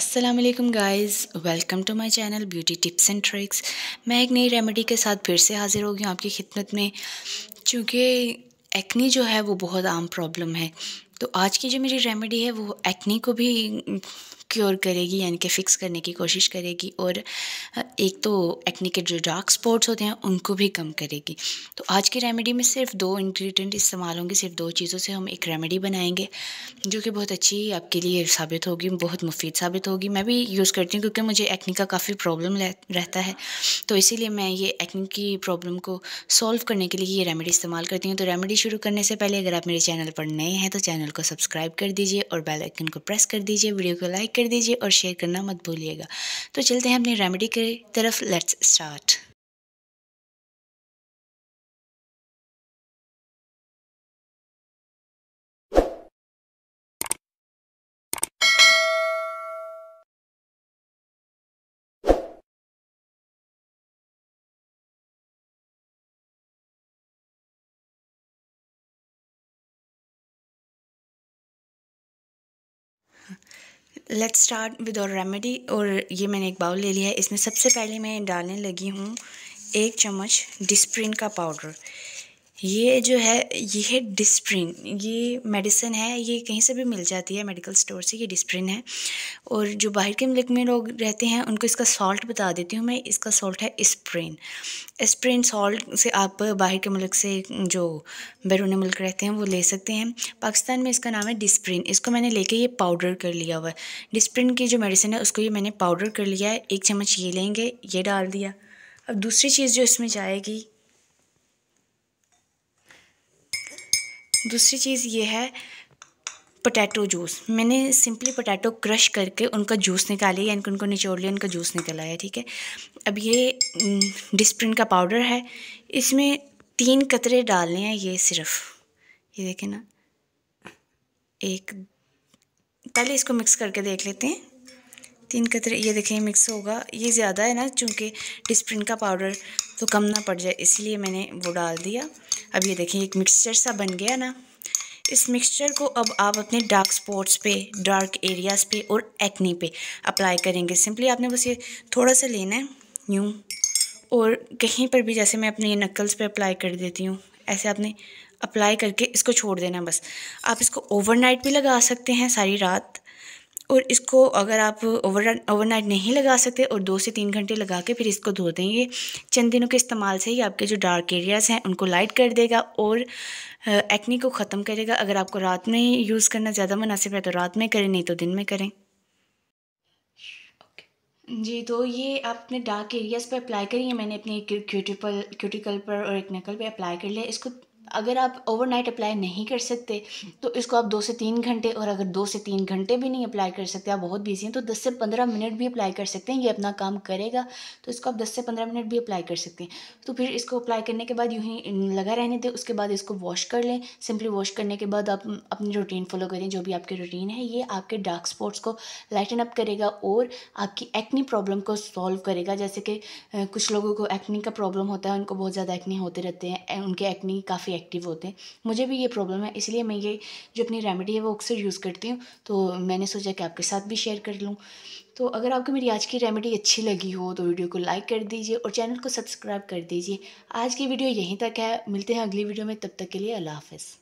Aslam guys welcome to my channel beauty tips and tricks मैं एक नई रेमेडी के साथ फिर से हाज़िर होगी आपकी खिदमत में चूँकि एक्नी जो है वो बहुत आम प्रॉब्लम है तो आज की जो मेरी रेमेडी है वो एक्नी को भी क्योर करेगी यानी कि फ़िक्स करने की कोशिश करेगी और एक तो एक्नी के जो डार्क स्पॉट्स होते हैं उनको भी कम करेगी तो आज की रेमेडी में सिर्फ दो इंग्रेडिएंट इस्तेमाल होंगे सिर्फ दो चीज़ों से हम एक रेमेडी बनाएंगे जो कि बहुत अच्छी आपके लिए साबित होगी बहुत मुफीद साबित होगी मैं भी यूज़ करती हूँ क्योंकि मुझे एक्नी का काफ़ी प्रॉब्लम रहता है तो इसीलिए मैं ये एक्नी की प्रॉब्लम को सॉल्व करने के लिए ये रेमेडी इस्तेमाल करती हूँ तो रेमेडी शुरू करने से पहले अगर आप मेरे चैनल पर नए हैं तो चैनल चैनल को सब्सक्राइब कर दीजिए और बेल आइकन को प्रेस कर दीजिए वीडियो को लाइक कर दीजिए और शेयर करना मत भूलिएगा तो चलते हैं अपनी रेमेडी की तरफ let's start let's start with our remedy और ये मैंने एक बाउल ले लिया है इसमें सबसे पहले मैं डालने लगी हूँ एक चम्मच डिस्प्रिन का पाउडर ये जो है ये है डिस्प्रिन ये मेडिसिन है ये कहीं से भी मिल जाती है मेडिकल स्टोर से ये डिस्प्रिन है और जो बाहर के मुल्क में लोग रहते हैं उनको इसका सॉल्ट बता देती हूँ मैं इसका सॉल्ट है स्प्रिन स्प्रिन सॉल्ट से आप बाहर के मुल्क से जो बैरून मुल्क रहते हैं वो ले सकते हैं पाकिस्तान में इसका नाम है डिस्प्रिन इसको मैंने लेके ये पाउडर कर लिया हुआ है डिस्प्रिन की जो मेडिसिन है उसको ये मैंने पाउडर कर लिया है एक चम्मच ये लेंगे ये डाल दिया अब दूसरी चीज़ जो इसमें जाएगी दूसरी चीज़ ये है पोटैटो जूस मैंने सिंपली पोटैटो क्रश करके उनका जूस निकाली यानी कि उनको निचोड़ लिया उनका जूस निकल आया ठीक है अब ये डिस्प्रिन का पाउडर है इसमें तीन कतरे डालने हैं ये सिर्फ ये देखें ना एक पहले इसको मिक्स करके देख लेते हैं तीन कतरे ये देखें मिक्स होगा ये ज़्यादा है ना चूँकि डिस्प्रिन का पाउडर तो कम ना पड़ जाए इसलिए मैंने वो डाल दिया अब ये देखें एक मिक्सचर सा बन गया ना इस मिक्सचर को अब आप अपने डार्क स्पॉट्स पे डार्क एरियाज़ पे और एक्नी पे अप्लाई करेंगे सिंपली आपने बस ये थोड़ा सा लेना है यूँ और कहीं पर भी जैसे मैं अपने ये नकल्स पे अप्लाई कर देती हूँ ऐसे आपने अप्लाई करके इसको छोड़ देना बस आप इसको ओवरनाइट भी लगा सकते हैं सारी रात और इसको अगर आप ओवर ओवरनाइट नहीं लगा सकते और दो से तीन घंटे लगा के फिर इसको धो देंगे चंद दिनों के इस्तेमाल से ही आपके जो डार्क एरियाज़ हैं उनको लाइट कर देगा और एक्नी को ख़त्म करेगा अगर आपको रात में ही यूज़ करना ज़्यादा मुनासिब है तो रात में करें नहीं तो दिन में करें जी तो ये आपने डार्क एरियाज़ पर अप्लाई करिए मैंने अपने क्यूटिकल क्यूटिकल पर और एक नकल पर अप्लाई कर लिया इसको अगर आप ओवरनाइट अप्लाई नहीं कर सकते तो इसको आप दो से तीन घंटे और अगर दो से तीन घंटे भी नहीं अप्लाई कर सकते आप बहुत बिजी हैं तो दस से पंद्रह मिनट भी अप्लाई कर सकते हैं ये अपना काम करेगा तो इसको आप दस से पंद्रह मिनट भी अप्लाई कर सकते हैं तो फिर इसको अप्लाई करने के बाद यूँ ही लगा रहने दें उसके बाद इसको वॉश कर लें सिंपली वॉश करने के बाद आप अपनी रूटीन फॉलो करें जो भी आपकी रूटीन है ये आपके डार्क स्पॉट्स को लाइटन अप करेगा और आपकी एक्नी प्रॉब्लम को सॉल्व करेगा जैसे कि कुछ लोगों को एक्नी का प्रॉब्लम होता है उनको बहुत ज़्यादा एक्नी होते रहते हैं उनके एक्नी काफ़ी एक्टिव होते हैं मुझे भी ये प्रॉब्लम है इसलिए मैं ये जो अपनी रेमेडी है वो अक्सर यूज़ करती हूँ तो मैंने सोचा कि आपके साथ भी शेयर कर लूँ तो अगर आपको मेरी आज की रेमेडी अच्छी लगी हो तो वीडियो को लाइक कर दीजिए और चैनल को सब्सक्राइब कर दीजिए आज की वीडियो यहीं तक है मिलते हैं अगली वीडियो में तब तक के लिए अल्लाह हाफिज़